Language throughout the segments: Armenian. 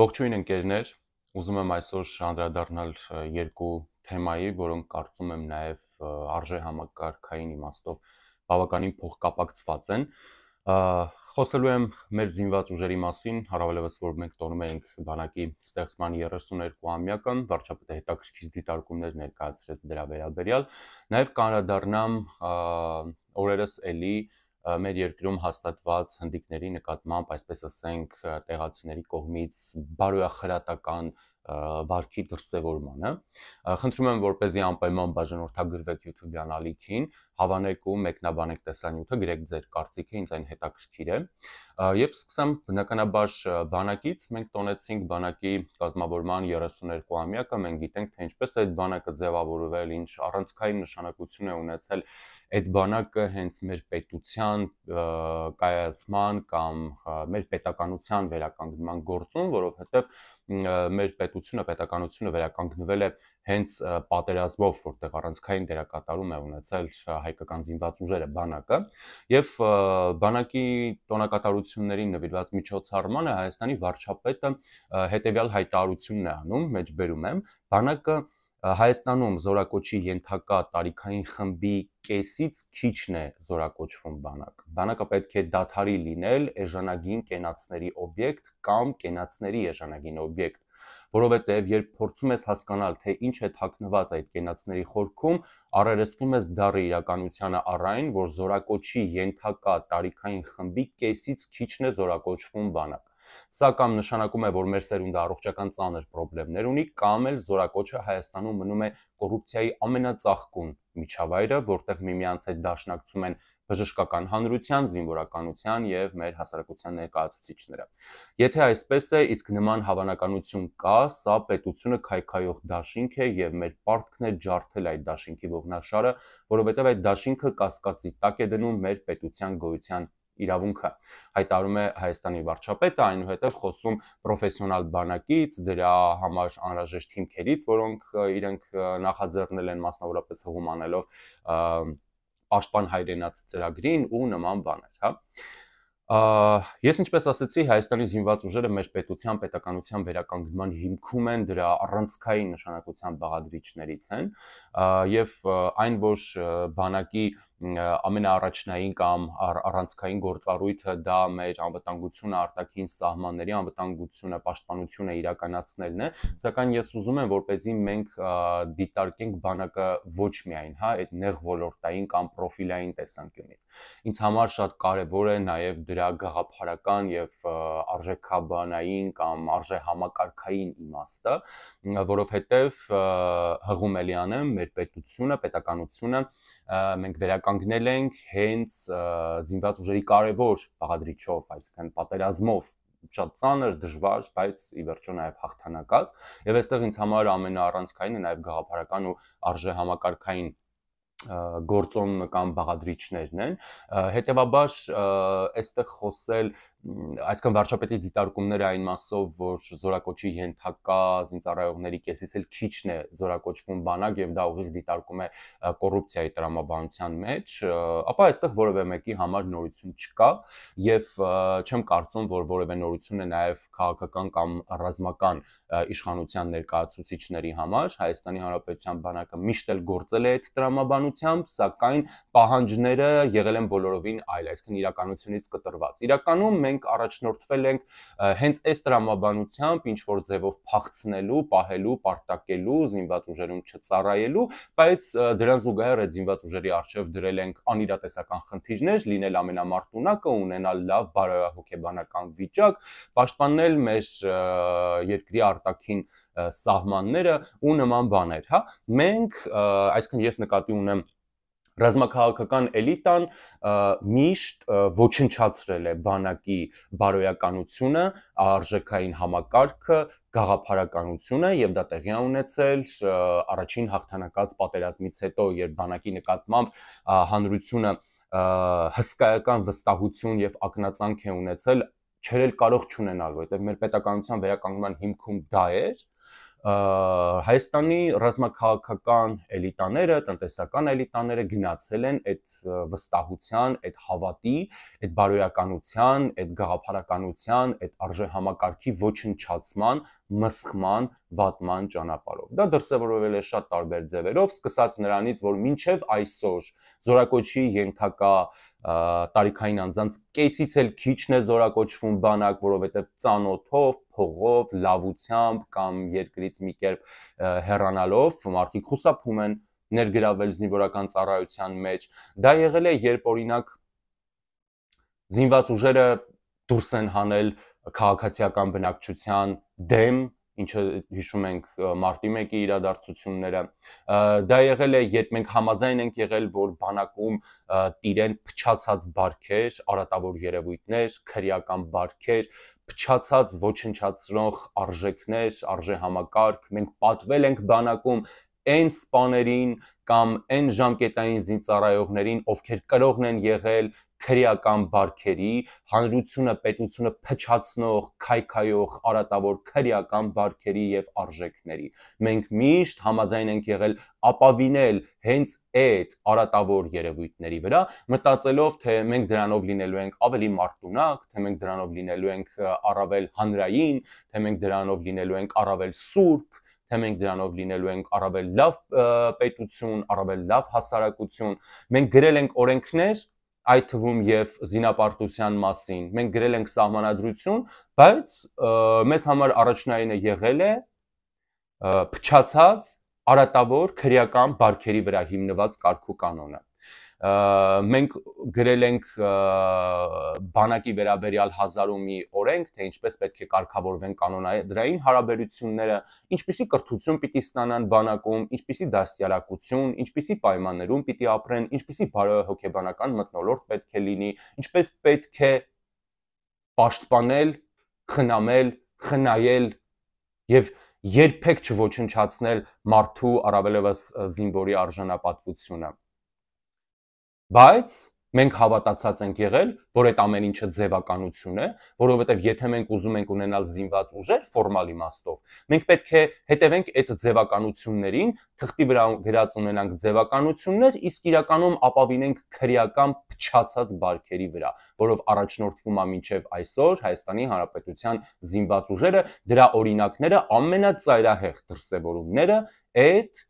Ողջույն ընկերներ, ուզում եմ այսօր անդրադառնալ երկու թեմայի, որոնք կարծում եմ նաև արժե համակարգային իմաստով բավականին փոխկապակցված են։ Խոսելու եմ մեր զինված ուժերի մասին, հարավելևս որ մենք տոնում ենք բանակի ստեղծման 32-ամյակն, վարչապետը հետաքրքիր դիտարկումներ ներկայացրեց դրա վերաբերյալ։ Նաև կանրադառնամ օրերս էլի և մեր երկրում հաստատված հնդիկների նկատմամբ, այսպես ասենք, տեղացիների կողմից բարոյախրատական վարքի դրսևորմանը։ Խնդրում եմ, որպեսզի անպայման բաժանորդագրվեք YouTube-յան ալիքին, հավանեք ու մեկնաբանեք տեսանյութը, գրեք ձեր կարծիքը, ինձ այն հետաքրքիր է։ Եվ սկսեմ բնականաբար բանակից, մենք տոնեցինք բանակի կազմավորման 32-ամյակը, մենք գիտենք, թե ինչպես է այդ բանակը ձևավորվել, ինչ առանցքային նշանակություն է ունեցել այդ բանակը հենց մեր պետության կայացման կամ մեր պետականության վերականգնման գործում, որովհետև մեր պետությունը, պետականությունը վերականգնվել է հենց պատերազմով, որտեղ առանցքային դերակատարում է ունեցել հայկական զինված ուժերը բանակը, եւ բանակի տոնակատարություններին նվիրված միջոցառմանը Հայաստանի վարչապետը հետեւյալ հայտարարությունն է անում, մեջբերում եմ, բանակը Հայաստանում զորակոչի ենթակա տարիքային խմբի կեսից քիչն է զորակոչվում բանակ։ Բանակը պետք է դաթարի լինել էժանագին կենացների օբյեկտ կամ կենացների էժանագին օբյեկտ, որովհետև երբ փորձում ես հասկանալ, թե ինչ է թաքնված այդ կենացների խորքում, առերեսվում ես դառը իրականությանը առայն, որ զորակոչի ենթակա տարիքային խմբի կեսից քիչն է զորակոչվում բանակ։ Սա կամ նշանակում է, որ մեր սերունդը առողջական ծանր խնդիրներ ունի, կամ էլ զորակոչը Հայաստանում մնում է կոռուպցիայի ամենածաղկուն միջավայրը, որտեղ միմյանց հետ դաշնակցում են բժշկական հանրության, զինվորականության եւ մեր հասարակության ներկայացուցիչները։ Եթե այսպես է, իսկ նման հավանականություն կա, սա պետությունը քայքայող դաշինք է եւ մեր պարտքն է ջարդել այդ դաշինքի ողնաշարը, որովհետեւ այդ դաշինքը կասկածի տակ է դնում մեր պետության գոյության իրավունքը։ Հայտարարում է Հայաստանի վարչապետը, այնուհետև խոսում պրոֆեսիոնալ բանակից, դրա համար անհրաժեշտ հիմքերից, որոնք իրենք նախաձեռնել են մասնավորապես հողում անելով պաշտպան հայրենաց ծրագրին ու նման բաներ, հա։ Ա, ես ինչպես ասացի, Հայաստանի զինված ուժերը մեր պետության պետականության վերականգնման հիմքում են դրա առանցքային նշանակության բաղադրիչներից են եւ այն որ բանակի և, ամենաառաջնային կամ առանցքային գործառույթը դա մեր անվտանգությունը արտաքին սահմանների անվտանգությունը պաշտպանությունը իրականացնելն է սակայն ես ուզում եմ որպեսզի մենք դիտարկենք բանակը ոչ միայն հա այդ նեղ ոլորտային կամ պրոֆիլային տեսանկյունից ինձ համար շատ կարևոր է նաև դրա գաղափարական եւ արժեքաբանային կամ արժեհամակարգային իմաստը որովհետեւ հղում Էլիանը մեր պետությունը պետականությունը մենք վերականգնել ենք հենց զինված ուժերի կարևոր բաղադրիչով, այսինքն պատերազմով շատ ծանր, դժվար, բայց ի վերջո նաև հաղթանակած։ Եվ այստեղ ինձ համար ամենաառանցքայինը նաև գաղափարական ու արժե համակարգային գործոն կամ բաղադրիչներն են հետեւաբար այստեղ խոսել այսքան վարչապետի դիտարկումները այն մասով որ զորակոչի ենթակա զինծառայողների կեսից էլ քիչն է զորակոչվում բանակ եւ դա ուղիղ դիտարկում է կոռուպցիայի տրամաբանության մեջ ապա այստեղ որևէ մեկի համար նորություն չկա եւ չեմ կարծում որ որևէ նորություն է նաեւ քաղաքական կամ ռազմական իշխանության ներկայացուցիչների համար հայաստանի հանրապետության բանակը միշտ էլ գործել է այդ տրամաբանությունը իրականությամբ, սակայն պահանջները եղել են բոլորովին այլ, այսինքն իրականությունից կտրված։ Իրականում մենք առաջնորդվել ենք հենց այս տրամաբանությամբ ինչ որ ձևով փախցնելու, պահելու, պարտակելու, զինված ուժերում չծառայելու, բայց դրան զուգահեռ այդ զինված ուժերի արժև դրել ենք անիրատեսական խնդիրներ, լինել ամենամարտունակը, ունենալ լավ բարոյահոգեբանական վիճակ, պաշտպանել մեր երկրի արտաքին սահմանները ու նման բաներ, հա։ Մենք, այսինքն ես նկատի ունեմ ռազմաքաղաքական էլիտան միշտ ոչնչացրել է բանակի բարոյականությունը, արժեքային համակարգը, գաղափարականությունը եւ դա տեղի ունեցել առաջին հաղթանակած պատերազմից հետո, երբ բանակի նկատմամբ հանրությունը հսկայական վստահություն եւ ակնածանք է ունեցել չերել կարող չունենալու, որովհետեւ մեր պետականության վերականգնման հիմքում դա էր, Հայաստանի ռազմաքաղաքական էլիտաները, տնտեսական էլիտաները գնացել են այդ վստահության, այդ հավատի, այդ բարոյականության, այդ գաղափարականության, այդ արժեհամակարգի ոչնչացման, մսխման, վատման ճանապարհով։ Դա դրսևորվել է շատ տարբեր ձևերով, սկսած նրանից, որ մինչև այսօր զորակոչի ենթակա տարիքային անձանց կեսից էլ քիչն է զորակոչվում բանակ, որովհետև ծանոթով, փողով, լավությամբ կամ երկրից մի կերպ հեռանալով մարդիկ խուսափում են ներգրավել զինվորական ծառայության մեջ։ Դա եղել է, երբ օրինակ զինված ուժերը դուրս են հանել քաղաքացիական բնակչության դեմ ինչը հիշում ենք մարտի 1-ի իրադարձությունները դա եղել է երբ մենք համաձայն ենք եղել որ բանակում տիրեն փչացած բարքեր արատավոր երևույթներ քրեական բարքեր փչացած, ոչնչացնող արժեքներ, արժեհամակարգ, մենք պատվել ենք բանակում այն սպաներին կամ այն ժամկետային զինծառայողներին, ովքեր կրողն են եղել քրեական բարքերի, հանրությունը, պետությունը փչացնող, քայքայող, արատավոր քրեական բարքերի եւ արժեքների։ Մենք միշտ համաձայն ենք եղել ապավինել հենց այդ արատավոր երևույթների վրա, մտածելով թե մենք դրանով լինելու ենք ավելի մարտունակ, թե մենք դրանով լինելու ենք առավել հանրային, թե մենք դրանով լինելու ենք առավել սուրբ, թե մենք դրանով լինելու ենք առավել լավ պետություն, առավել լավ հասարակություն։ Մենք գրել ենք օրենքներ, այդ թվում եւ զինապարտության մասին։ Մենք գրել ենք սահմանադրություն, բայց մեզ համար առաջնայինը եղել է փչացած, արատավոր, քրեական բարքերի վրա հիմնված կարգու կանոնը մենք գրել ենք բանակի վերաբերյալ հազարումի օրենք, թե ինչպես պետք է կարգավորվեն կանոնադրային հարաբերությունները, ինչպիսի կրթություն պիտի ստանան բանակում, ինչպիսի դաստիարակություն, ինչպիսի պայմաններում պիտի ապրեն, ինչպիսի բարոյահոգեբանական մտնոլորտ պետք է լինի, ինչպես պետք է պաշտպանել, խնամել, խնայել եւ երբեք չոչնչացնել մարդու առավելևս զինվորի արժանապատվությունը բայց մենք հավատացած ենք եղել, որ այդ ամեն ինչը ձևականություն է, որովհետև եթե մենք ուզում ենք ունենալ զինված ուժեր ֆորմալ իմաստով, մենք պետք է հետևենք այդ ձևականություններին, թղթի վրա գրած ունենանք ձևականություններ, իսկ իրականում ապավինենք քրեական փչացած բարքերի վրա, որով առաջնորդվում է մինչև այսօր Հայաստանի Հանրապետության զինված ուժերը, դրա օրինակները ամենածայրահեղ դրսևորումները այդ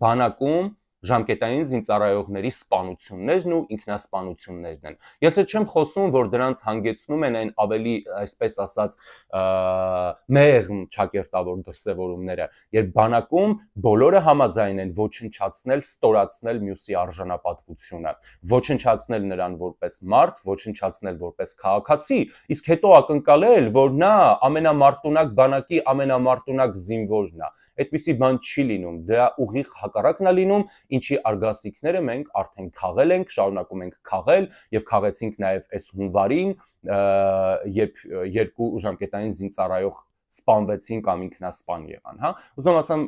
բանակում ժամկետային զինծառայողների սպանություններն ու ինքնասպանություններն են։ Ես չեմ խոսում, որ դրանց հանգեցնում են այն ավելի, այսպես ասած, մեղմ ճակերտավոր դրսևորումները, երբ բանակում բոլորը համաձայն են ոչնչացնել, ստորացնել մյուսի արժանապատվությունը, ոչնչացնել նրան որպես մարդ, ոչնչացնել որպես քաղաքացի, իսկ հետո ակնկալել, որ նա ամենամարտունակ բանակի ամենամարտունակ զինվորն է։ Այդպիսի բան չի լինում, դա ուղիղ հակառակն է լինում ինչի արգասիքները մենք արդեն քաղել ենք, շարունակում ենք քաղել եւ քաղեցինք նաեւ այս հունվարին, երբ երկու ժամկետային զինծառայող սպանվեցին կամ ինքնասպան եղան, հա։ Ուզում ասեմ,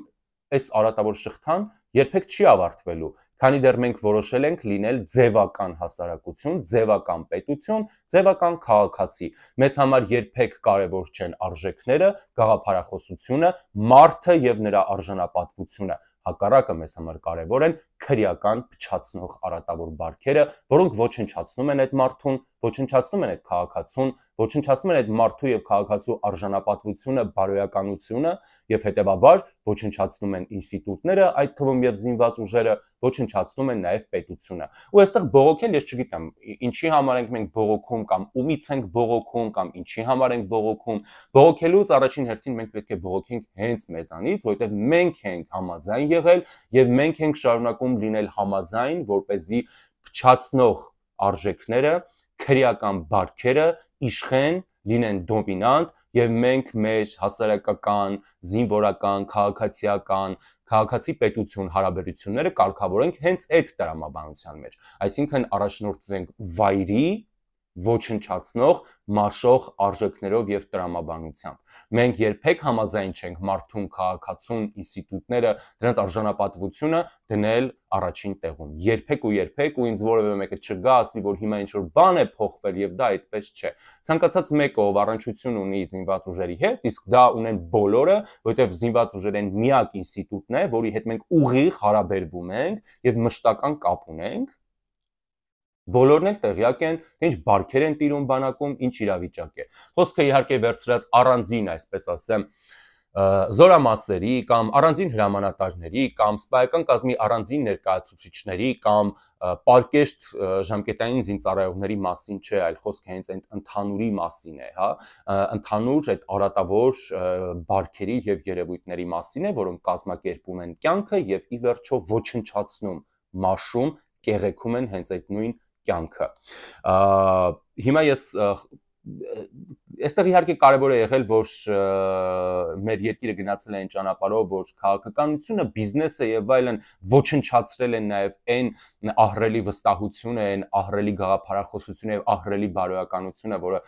այս արատավոր շղթան երբեք չի ավարտվելու։ Քանի դեռ մենք որոշել ենք լինել ձևական հասարակություն, ձևական պետություն, ձևական քաղաքացի։ Մեզ համար երբեք կարևոր չեն արժեքները, գաղափարախոսությունը, մարդը եւ նրա արժանապատվությունը։ Հակառակը մեզ համար կարևոր են քրեական փչացնող արատավոր բարքերը, որոնք ոչնչացնում են այդ մարդուն, ոչնչացնում են այդ քաղաքացուն, ոչնչացնում են այդ մարդու եւ քաղաքացու արժանապատվությունը, բարոյականությունը եւ հետեւաբար ոչնչացնում են ինստիտուտները, այդ թվում եւ զինված ուժերը, ոչնչ ոչնչացնում են նաև պետությունը։ Ու այստեղ բողոքել ես չգիտեմ, ինչի համար ենք մենք բողոքում կամ ումից ենք բողոքում կամ ինչի համար ենք բողոքում։ Բողոքելուց առաջին հերթին մենք պետք է բողոքենք հենց մեզանից, որովհետև մենք ենք համաձայն եղել եւ մենք ենք շարունակում լինել համաձայն, որ เป զի փչացնող արժեքները, քրեական բարքերը իշխեն լինեն դոմինանտ եւ մենք մեր հասարակական, զինվորական, քաղաքացիական, քաղաքացի պետություն հարաբերությունները կարգավորենք հենց այդ դրամաբանության մեջ։ Այսինքն առաջնորդվենք վայրի ոչնչացնող, մաշող արժեքներով եւ տրամաբանությամբ։ Մենք երբեք համաձայն չենք մարդուն, քաղաքացուն, ինստիտուտները, դրանց արժանապատվությունը դնել առաջին տեղում։ Երբեք ու երբեք ու ինձ որևէ մեկը չգա ասի, որ հիմա ինչ որ բան է փոխվել եւ դա այդպես չէ։ Ցանկացած մեկը, ով առնչություն ունի զինված ուժերի հետ, իսկ դա ունեն բոլորը, որովհետեւ զինված ուժերեն միակ ինստիտուտն է, որի հետ մենք ուղիղ հարաբերվում ենք եւ մշտական կապ ունենք, Բոլորն էլ տեղյակ են, թե ինչ բարքեր են տիրում բանակում, ինչ իրավիճակ է։ Խոսքը իհարկե վերցրած առանձին, այսպես ասեմ, զորամասերի կամ առանձին հրամանատարների կամ սպայական կազմի առանձին ներկայացուցիչների կամ պարկեշտ ժամկետային զինծառայողների մասին չէ, այլ խոսքը հենց այդ ընդհանուրի մասին է, հա, ընդհանուր այդ արատավոր բարքերի եւ երևույթների մասին է, որոնք կազմակերպում են կյանքը եւ ի վերջո ոչնչացնում, մաշում, կեղեքում են հենց այդ նույն կյանքը։ Հիմա ես այստեղ իհարկե կարևոր է եղել, որ մեր երկիրը գնացել է այն ճանապարհով, որ քաղաքականությունը, բիզնեսը եւ այլն ոչնչացրել են նաեւ այն ահրելի վստահությունը, այն ահրելի գաղափարախոսությունը եւ ահրելի բարոյականությունը, որը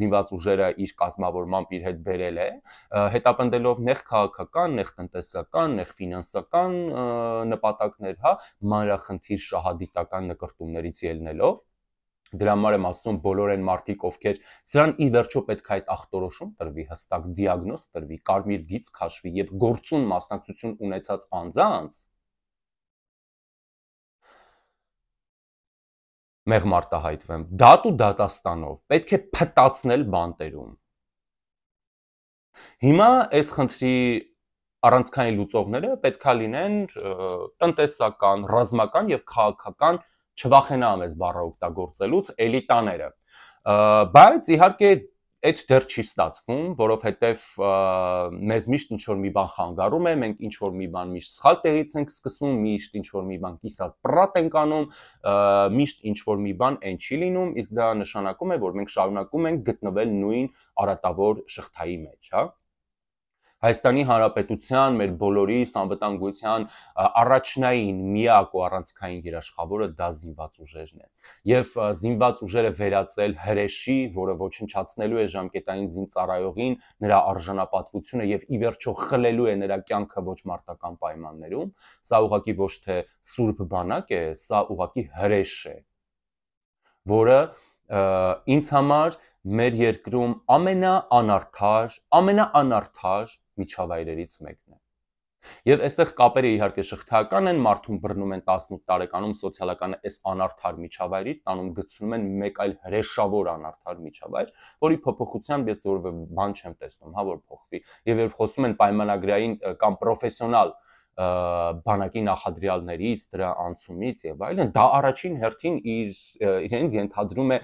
զինված ուժերը իր կազմավորմամբ իր հետ բերել է, հետապնդելով նեղ քաղաքական, նեղ տնտեսական, նեղ ֆինանսական նպատակներ, հա, մանրախնդիր շահադիտական նկարտումներից ելնելով Դրա համար եմ ասում բոլոր այն մարդիկ, ովքեր սրան ի վերջո պետք է այդ ախտորոշում տրվի, հստակ դիագնոզ տրվի, կարմիր գիծ քաշվի եւ գործուն մասնակցություն ունեցած անձանց մեղ մարտահայտվեմ դատ ու դատաստանով պետք է փտացնել բանտերում հիմա այս խնդրի առանցքային լուծողները պետքա լինեն տնտեսական, ռազմական եւ քաղաքական չվախենա ամես բառը օգտագործելուց էլիտաները։ Բայց իհարկե այդ դեռ չի ստացվում, որովհետև մեզ միշտ ինչ որ մի բան խանգարում է, մենք ինչ որ մի բան միշտ սխալ տեղից ենք սկսում, միշտ ինչ որ մի բան կիսատ պրատ ենք անում, միշտ ինչ որ մի բան այն չի լինում, իսկ դա նշանակում է, որ մենք շարունակում ենք գտնվել նույն արատավոր շղթայի մեջ, հա։ Հայաստանի Հանրապետության մեր բոլորիս անվտանգության առաջնային միակ ու առանցքային երաշխավորը դա զինված ուժերն են։ Եվ զինված ուժերը վերածել հրեշի, որը ոչնչացնելու է ժամկետային զինծառայողին, նրա արժանապատվությունը եւ ի վերջո խլելու է նրա կյանքը ոչ մարտական պայմաններում, սա ուղղակի ոչ թե սուրբ բանակ է, սա ուղղակի հրեշ է, որը ինձ համար մեր երկրում ամենաանարթար, ամենաանարթար միջավայրերից մեկն է։ Եվ այստեղ կապերը իհարկե շղթական են, մարդուն բռնում են 18 տարեկանում սոցիալական այս անարթար միջավայրից, տանում գցում են մեկ այլ հրեշավոր անարթար միջավայր, որի փոփոխությամբ ես որևէ բան չեմ տեսնում, հա, որ փոխվի։ Եվ երբ խոսում են պայմանագրային կամ պրոֆեսիոնալ բանակի նախադրյալներից, դրա անցումից եւ այլն, դա առաջին հերթին իր իրենց ենթադրում է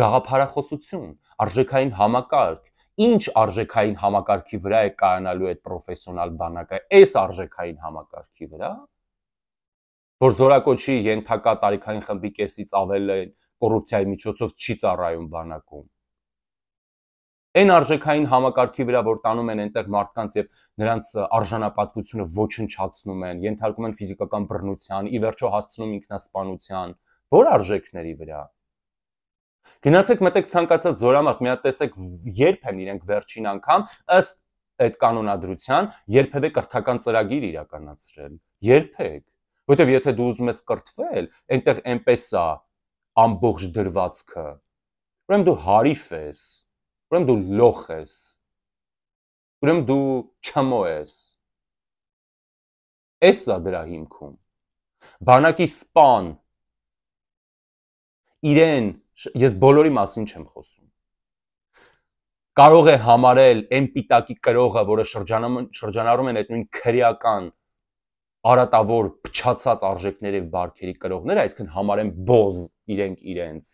գաղափարախոսություն, արժեքային համակարգ, ինչ արժեքային համակարգի վրա է կայանալու այդ պրոֆեսիոնալ բանակը, այս արժեքային համակարգի վրա, որ զորակոչի ենթակա տարիքային խմբի կեսից ավել են կոռուպցիայի միջոցով չի ծառայում բանակում։ Այն արժեքային համակարգի վրա, որ տանում են այնտեղ մարդկանց եւ նրանց արժանապատվությունը ոչնչացնում են, ենթարկում են ֆիզիկական բռնության, ի վերջո հասցնում ինքնասպանության, որ արժեքների վրա։ Գնացեք մտեք ցանկացած զորամաս, մի հատ տեսեք երբ են իրենք վերջին անգամ ըստ այդ կանոնադրության երբևէ կրթական ծրագիր իրականացրել։ Երբեք, որովհետև եթե դու ուզում ես կրթվել, այնտեղ այնպես է ամբողջ դրվածքը։ Ուրեմն դու հարիֆ ես, ուրեմն դու լոխ ես։ Ուրեմն դու չմո ես։ Էսա դրա հիմքում։ Բանակի սպան իրեն ես բոլորի մասին չեմ խոսում կարող է համարել այն պիտակի կրողը, որը շրջանում շրջանառում են այդ նույն քրեական արատավոր փչացած արժեքների եւ բարքերի կրողները, այսինքն համարեն բոզ իրենք իրենց։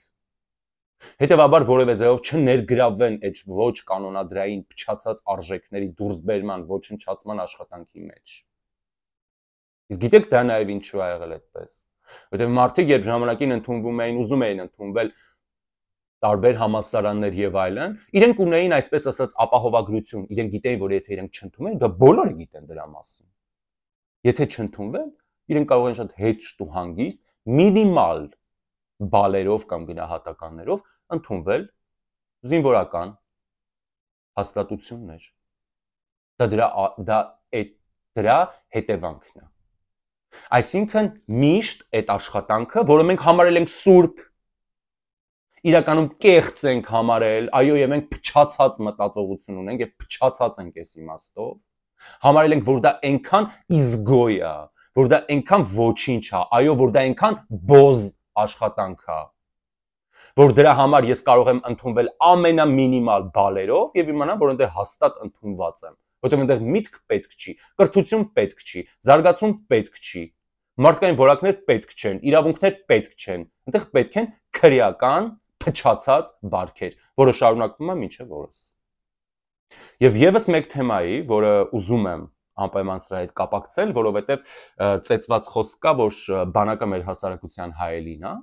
Հետևաբար որևէ ձևով չներգրավվեն այդ ոչ կանոնադրային փչացած արժեքների դուրսբերման, ոչնչացման աշխատանքի մեջ։ Իսկ գիտեք դա նաև ինչու է եղել այդպես։ Որտեղ մարդիկ երբ ժամանակին ընդունվում էին, ուզում էին ընդունվել տարբեր համալսարաններ եւ այլն, իրենք ունեին այսպես ասած ապահովագրություն, իրենք գիտեին, որ եթե իրենք չընդունեն, դա բոլորը գիտեն դրա մասին։ Եթե չընդունվեն, իրենք կարող են շատ հեշտ ու հանգիստ մինիմալ բալերով կամ գնահատականներով ընդունվել զինվորական հաստատություններ։ Դա դրա դա այդ դրա հետևանքն է։ Այսինքն միշտ այդ աշխատանքը, որը մենք համարել ենք սուրբ իրականում կեղծ ենք համարել, այո, եւ մենք փչացած մտածողություն ունենք եւ փչացած ենք այս իմաստով։ Համարել ենք, որ դա այնքան իզգոյ է, որ դա այնքան ոչինչ է, այո, որ դա այնքան բոզ աշխատանք է որ դրա համար ես կարող եմ ընդունվել ամենամինիմալ բալերով եւ իմանամ, որ այնտեղ հաստատ ընդունված եմ, որտեղ այնտեղ միտք պետք չի, կրթություն պետք չի, զարգացում պետք չի, մարդկային որակներ պետք չեն, իրավունքներ պետք չեն։ Այնտեղ պետք են քրեական փչացած բարքեր, որը շարունակվում է մինչև օրս։ Եվ եւս մեկ թեմայի, որը ուզում եմ անպայման սրա հետ կապակցել, որովհետև ծեծված խոսք կա, որ բանակը մեր հասարակության հայելին է։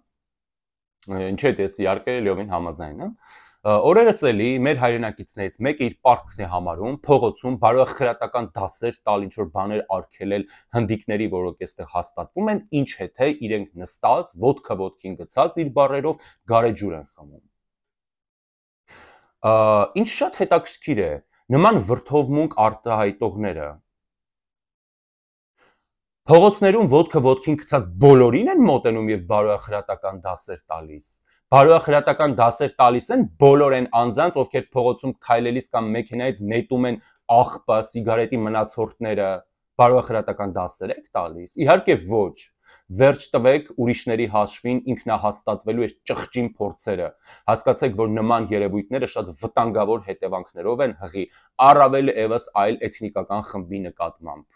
Ինչ է դես իհարկե լիովին համաձայն եմ, Օրերս էլի մեր հայրենակիցներից մեկը իր պարտքն է համարում փողոցում բարոյախրատական դասեր տալ, ինչ որ բաներ արգելել հնդիկների, որոնք այստեղ հաստատվում են, ինչ եթե իրենք նստած, ոդկը ոդկին գցած իր բարերով գարեջուր են խմում։ Ինչ շատ հետաքրքիր է, նման վրթովմունք արտահայտողները Փողոցներում ոդկը ոդկին գցած բոլորին են մոտենում եւ բարոյախրատական դասեր տալիս բարոյախրատական դասեր տալիս են բոլոր այն անձանց, ովքեր փողոցում քայլելիս կամ մեքենայից նետում են աղբը, սիգարետի մնացորդները, բարոյախրատական դասեր եք տալիս։ Իհարկե ոչ։ Վերջ տվեք ուրիշների հաշվին ինքնահաստատվելու այս ճղճին փորձերը։ Հասկացեք, որ նման երևույթները շատ վտանգավոր հետևանքներով են հղի, առավել եւս այլ էթնիկական խմբի նկատմամբ։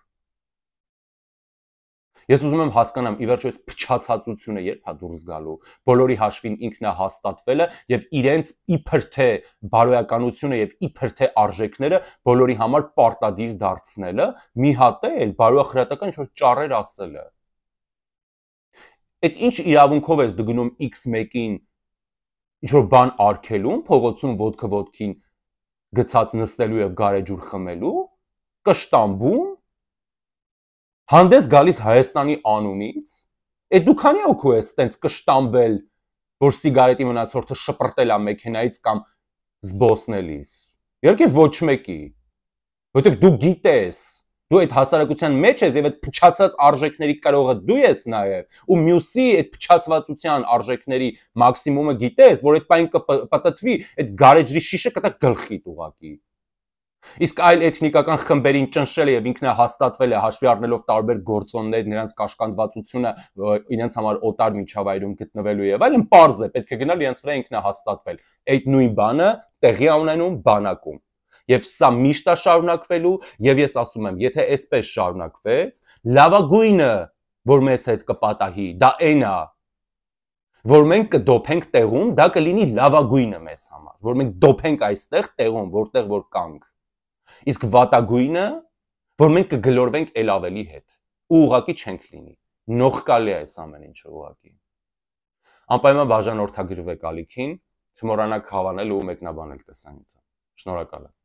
Ես ուզում եմ հասկանամ ի վերջո այս փչացածությունը երբ է դուրս գալու։ Բոլորի հաշվին ինքնահաստատվելը եւ իրենց իբր թե բարոյականությունը եւ իբր թե արժեքները բոլորի համար պարտադիր դարձնելը, մի հատ էլ բարոյախրատական ինչ-որ ճառեր ասելը։ Այդ ինչ իրավունքով ես դու գնում X1-ին ինչ որ բան արկելուն, փողոցում ոդկը ոդկին գցած նստելու եւ գարեջուր խմելու, կշտամբում հանդես գալիս Հայաստանի անունից, է դու քանի օքու ես տենց կշտամբել, որ սիգարետի մնացորդը շպրտել ա մեքենայից կամ զբոսնելիս։ Իհարկե ոչ մեկի, որովհետև դու գիտես, դու այդ հասարակության մեջ ես եւ այդ փչացած արժեքների կարողը դու ես նաեւ ու մյուսի այդ փչացվածության արժեքների մաքսիմումը գիտես որ այդ պայն կպտտվի այդ գարեջրի շիշը կտա գլխիդ ուղակի Իսկ այլ էթնիկական խմբերին ճնշել է եւ ինքնահաստատվել է հաշվի առնելով տարբեր գործոններ, նրանց կաշկանդվածությունը, իրենց համար օտար միջավայրում գտնվելու եւ այլն, པարզ է, պետք է գնալ իրենց վրա ինքնահաստատվել։ Այդ նույն բանը տեղի ունենում բանակում։ Եվ սա միշտ է շարունակվելու, եւ ես ասում եմ, եթե այսպես շարունակվեց, լավագույնը, որ մեզ հետ կպատահի, դա այն է, որ մենք կդոփենք տեղում, դա կլինի լավագույնը մեզ համար, որ մենք դոփենք այստեղ տեղում, որտեղ որ կանք։ Իսկ վատագույնը, որ մենք կգլորվենք ել ավելի հետ ու ուղակի չենք լինի։ Նողկալի է այս ամեն ինչը ուղակի։ Անպայման բաժանորդագրվեք ալիքին, չմոռանաք հավանել ու մեկնաբանել տեսանյութը։ Շնորհակալ եմ։